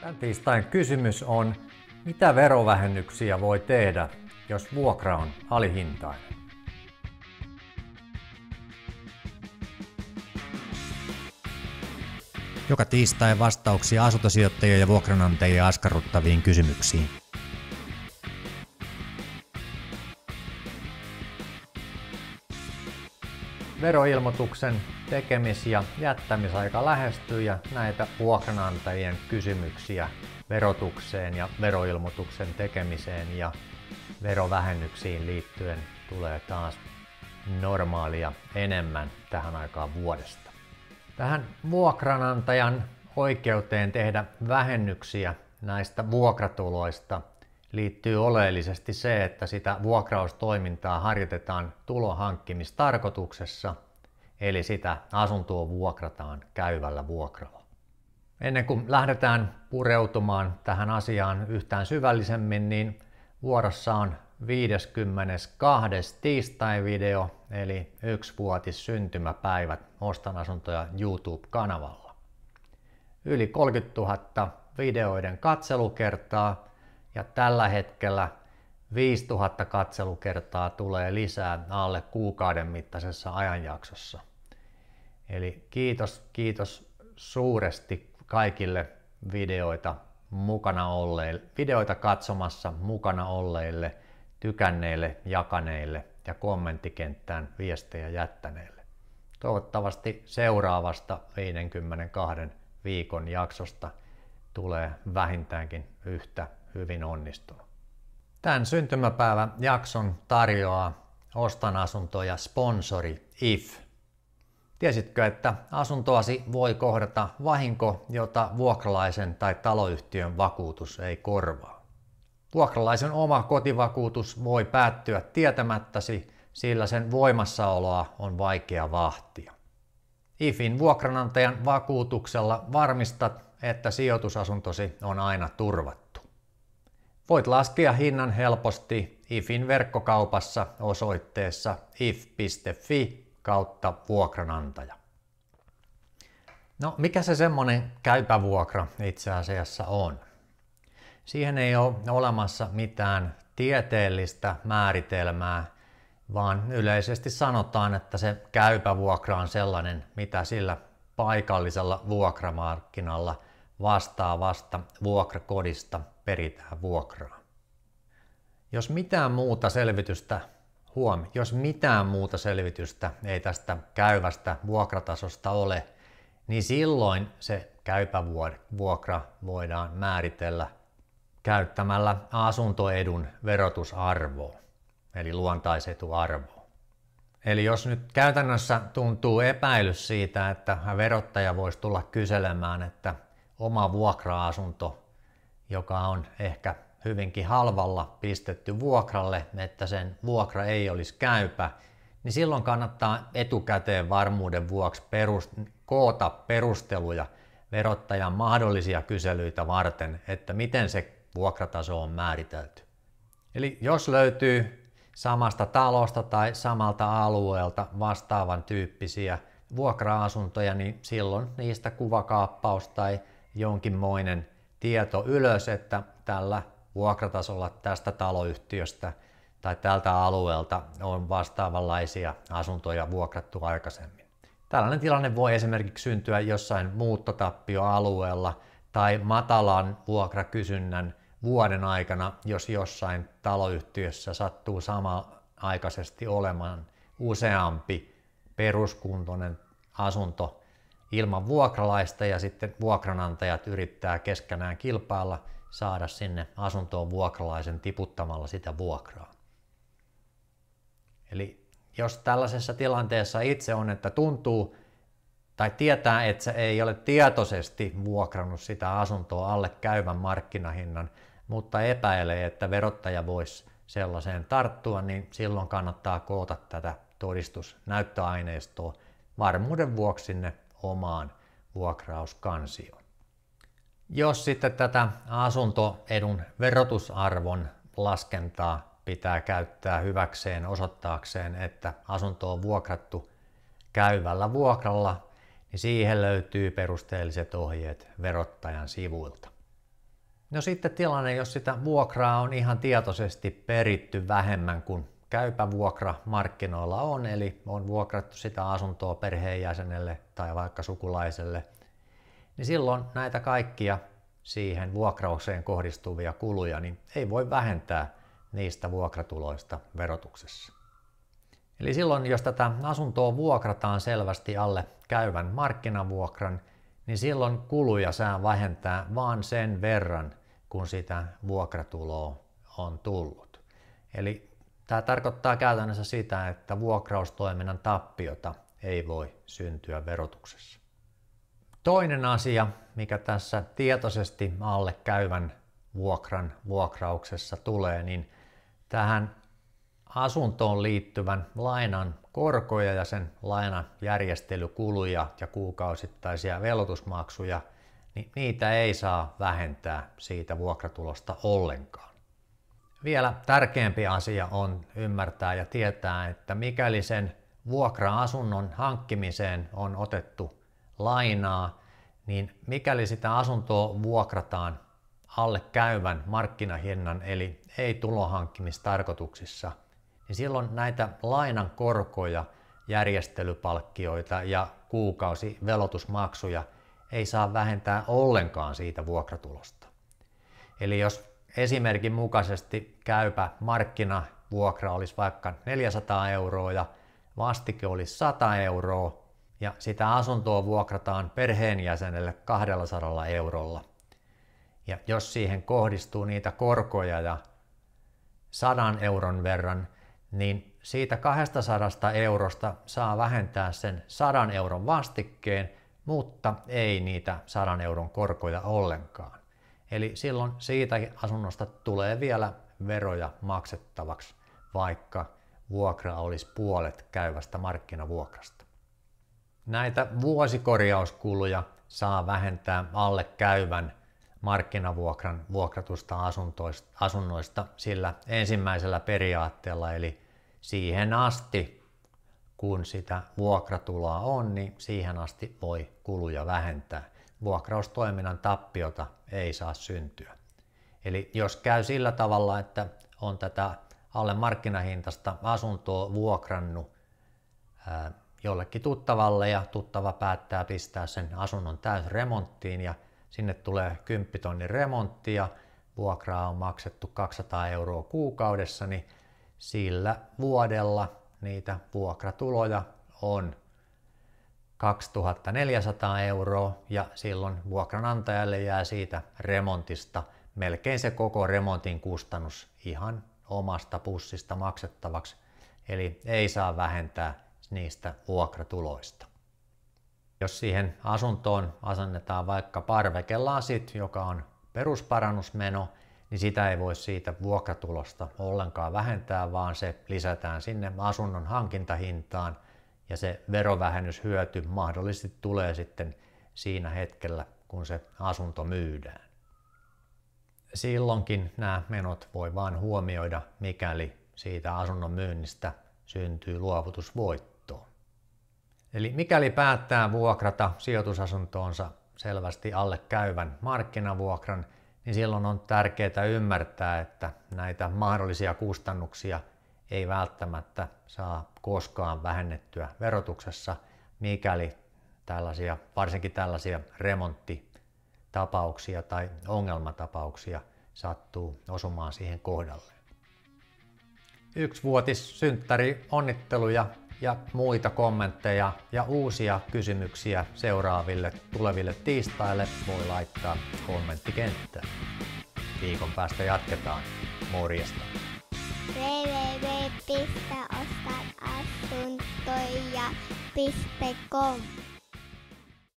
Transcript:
Tämän tiistain kysymys on, mitä verovähennyksiä voi tehdä, jos vuokra on alihintainen? Joka tiistai vastauksia asuntosijoittajia ja vuokranantajia askarruttaviin kysymyksiin. veroilmoituksen tekemis- ja jättämisaika lähestyy ja näitä vuokranantajien kysymyksiä verotukseen ja veroilmoituksen tekemiseen ja verovähennyksiin liittyen tulee taas normaalia enemmän tähän aikaan vuodesta. Tähän vuokranantajan oikeuteen tehdä vähennyksiä näistä vuokratuloista liittyy oleellisesti se, että sitä vuokraustoimintaa harjoitetaan tulohankkimistarkoituksessa, eli sitä asuntoa vuokrataan käyvällä vuokralla. Ennen kuin lähdetään pureutumaan tähän asiaan yhtään syvällisemmin, niin vuorossa on 52. tiistai-video, eli yksivuotis syntymäpäivät Ostan asuntoja YouTube-kanavalla. Yli 30 000 videoiden katselukertaa – ja tällä hetkellä 5000 katselukertaa tulee lisää alle kuukauden mittaisessa ajanjaksossa. Eli kiitos, kiitos suuresti kaikille videoita mukana olleille, videoita katsomassa mukana olleille, tykänneille, jakaneille ja kommenttikenttään viestejä jättäneille. Toivottavasti seuraavasta 52 viikon jaksosta tulee vähintäänkin yhtä hyvin onnistunut. Tämän syntymäpäivän jakson tarjoaa Ostan asuntoja sponsori IF. Tiesitkö, että asuntoasi voi kohdata vahinko, jota vuokralaisen tai taloyhtiön vakuutus ei korvaa? Vuokralaisen oma kotivakuutus voi päättyä tietämättäsi, sillä sen voimassaoloa on vaikea vahtia. IFin vuokranantajan vakuutuksella varmistat, että sijoitusasuntosi on aina turvattu. Voit laskea hinnan helposti IFin verkkokaupassa osoitteessa if.fi kautta vuokranantaja. No mikä se semmoinen käypävuokra itse asiassa on? Siihen ei ole olemassa mitään tieteellistä määritelmää, vaan yleisesti sanotaan, että se käypävuokra on sellainen, mitä sillä paikallisella vuokramarkkinalla vastaavasta vuokrakodista peritään vuokraa. Jos mitään muuta selvitystä, huom, jos mitään muuta selvitystä ei tästä käyvästä vuokratasosta ole, niin silloin se käypävuokra voidaan määritellä käyttämällä asuntoedun verotusarvoa, eli luontaisetuarvoa. Eli jos nyt käytännössä tuntuu epäilys siitä, että verottaja voisi tulla kyselemään, että oma vuokra-asunto, joka on ehkä hyvinkin halvalla pistetty vuokralle, että sen vuokra ei olisi käypä, niin silloin kannattaa etukäteen varmuuden vuoksi perust- koota perusteluja verottajan mahdollisia kyselyitä varten, että miten se vuokrataso on määritelty. Eli jos löytyy samasta talosta tai samalta alueelta vastaavan tyyppisiä vuokra-asuntoja, niin silloin niistä kuvakaappaus tai jonkinmoinen tieto ylös, että tällä vuokratasolla tästä taloyhtiöstä tai tältä alueelta on vastaavanlaisia asuntoja vuokrattu aikaisemmin. Tällainen tilanne voi esimerkiksi syntyä jossain muuttotappioalueella tai matalan vuokrakysynnän vuoden aikana, jos jossain taloyhtiössä sattuu sama aikaisesti olemaan useampi peruskuntoinen asunto ilman vuokralaista ja sitten vuokranantajat yrittää keskenään kilpailla saada sinne asuntoon vuokralaisen tiputtamalla sitä vuokraa. Eli jos tällaisessa tilanteessa itse on, että tuntuu tai tietää, että se ei ole tietoisesti vuokrannut sitä asuntoa alle käyvän markkinahinnan, mutta epäilee, että verottaja voisi sellaiseen tarttua, niin silloin kannattaa koota tätä todistusnäyttöaineistoa varmuuden vuoksi sinne omaan vuokrauskansioon. Jos sitten tätä asuntoedun verotusarvon laskentaa pitää käyttää hyväkseen osoittaakseen, että asunto on vuokrattu käyvällä vuokralla, niin siihen löytyy perusteelliset ohjeet verottajan sivuilta. No sitten tilanne, jos sitä vuokraa on ihan tietoisesti peritty vähemmän kuin käypä vuokra markkinoilla on, eli on vuokrattu sitä asuntoa perheenjäsenelle tai vaikka sukulaiselle, niin silloin näitä kaikkia siihen vuokraukseen kohdistuvia kuluja niin ei voi vähentää niistä vuokratuloista verotuksessa. Eli silloin, jos tätä asuntoa vuokrataan selvästi alle käyvän markkinavuokran, niin silloin kuluja saa vähentää vain sen verran, kun sitä vuokratuloa on tullut. Eli Tämä tarkoittaa käytännössä sitä, että vuokraustoiminnan tappiota ei voi syntyä verotuksessa. Toinen asia, mikä tässä tietoisesti alle käyvän vuokran vuokrauksessa tulee, niin tähän asuntoon liittyvän lainan korkoja ja sen lainan järjestelykuluja ja kuukausittaisia velotusmaksuja, niin niitä ei saa vähentää siitä vuokratulosta ollenkaan. Vielä tärkeämpi asia on ymmärtää ja tietää, että mikäli sen vuokra-asunnon hankkimiseen on otettu lainaa, niin mikäli sitä asuntoa vuokrataan alle käyvän markkinahinnan eli ei tulohankkimistarkoituksissa, niin silloin näitä lainan korkoja, järjestelypalkkioita ja kuukausivelotusmaksuja ei saa vähentää ollenkaan siitä vuokratulosta. Eli jos esimerkin mukaisesti käypä markkinavuokra olisi vaikka 400 euroa ja vastike olisi 100 euroa ja sitä asuntoa vuokrataan perheenjäsenelle 200 eurolla. Ja jos siihen kohdistuu niitä korkoja ja 100 euron verran, niin siitä 200 eurosta saa vähentää sen 100 euron vastikkeen, mutta ei niitä 100 euron korkoja ollenkaan. Eli silloin siitä asunnosta tulee vielä veroja maksettavaksi, vaikka vuokra olisi puolet käyvästä markkinavuokrasta. Näitä vuosikorjauskuluja saa vähentää alle käyvän markkinavuokran vuokratusta asunnoista sillä ensimmäisellä periaatteella, eli siihen asti, kun sitä vuokratuloa on, niin siihen asti voi kuluja vähentää vuokraustoiminnan tappiota ei saa syntyä. Eli jos käy sillä tavalla, että on tätä alle markkinahintasta asuntoa vuokrannut jollekin tuttavalle ja tuttava päättää pistää sen asunnon täysremonttiin ja sinne tulee 10 tonnin remontti ja vuokraa on maksettu 200 euroa kuukaudessa, niin sillä vuodella niitä vuokratuloja on 2400 euroa ja silloin vuokranantajalle jää siitä remontista melkein se koko remontin kustannus ihan omasta pussista maksettavaksi, eli ei saa vähentää niistä vuokratuloista. Jos siihen asuntoon asennetaan vaikka parvekelasit, joka on perusparannusmeno, niin sitä ei voi siitä vuokratulosta ollenkaan vähentää, vaan se lisätään sinne asunnon hankintahintaan – ja se verovähennyshyöty mahdollisesti tulee sitten siinä hetkellä, kun se asunto myydään. Silloinkin nämä menot voi vain huomioida, mikäli siitä asunnon myynnistä syntyy luovutusvoitto. Eli mikäli päättää vuokrata sijoitusasuntoonsa selvästi alle käyvän markkinavuokran, niin silloin on tärkeää ymmärtää, että näitä mahdollisia kustannuksia – ei välttämättä saa koskaan vähennettyä verotuksessa, mikäli tällaisia, varsinkin tällaisia remonttitapauksia tai ongelmatapauksia sattuu osumaan siihen kohdalle. Yksivuotis synttäri onnitteluja ja muita kommentteja ja uusia kysymyksiä seuraaville tuleville tiistaille voi laittaa kommenttikenttään. Viikon päästä jatketaan. Morjesta! Hey piste ostaa asuntoja piste com.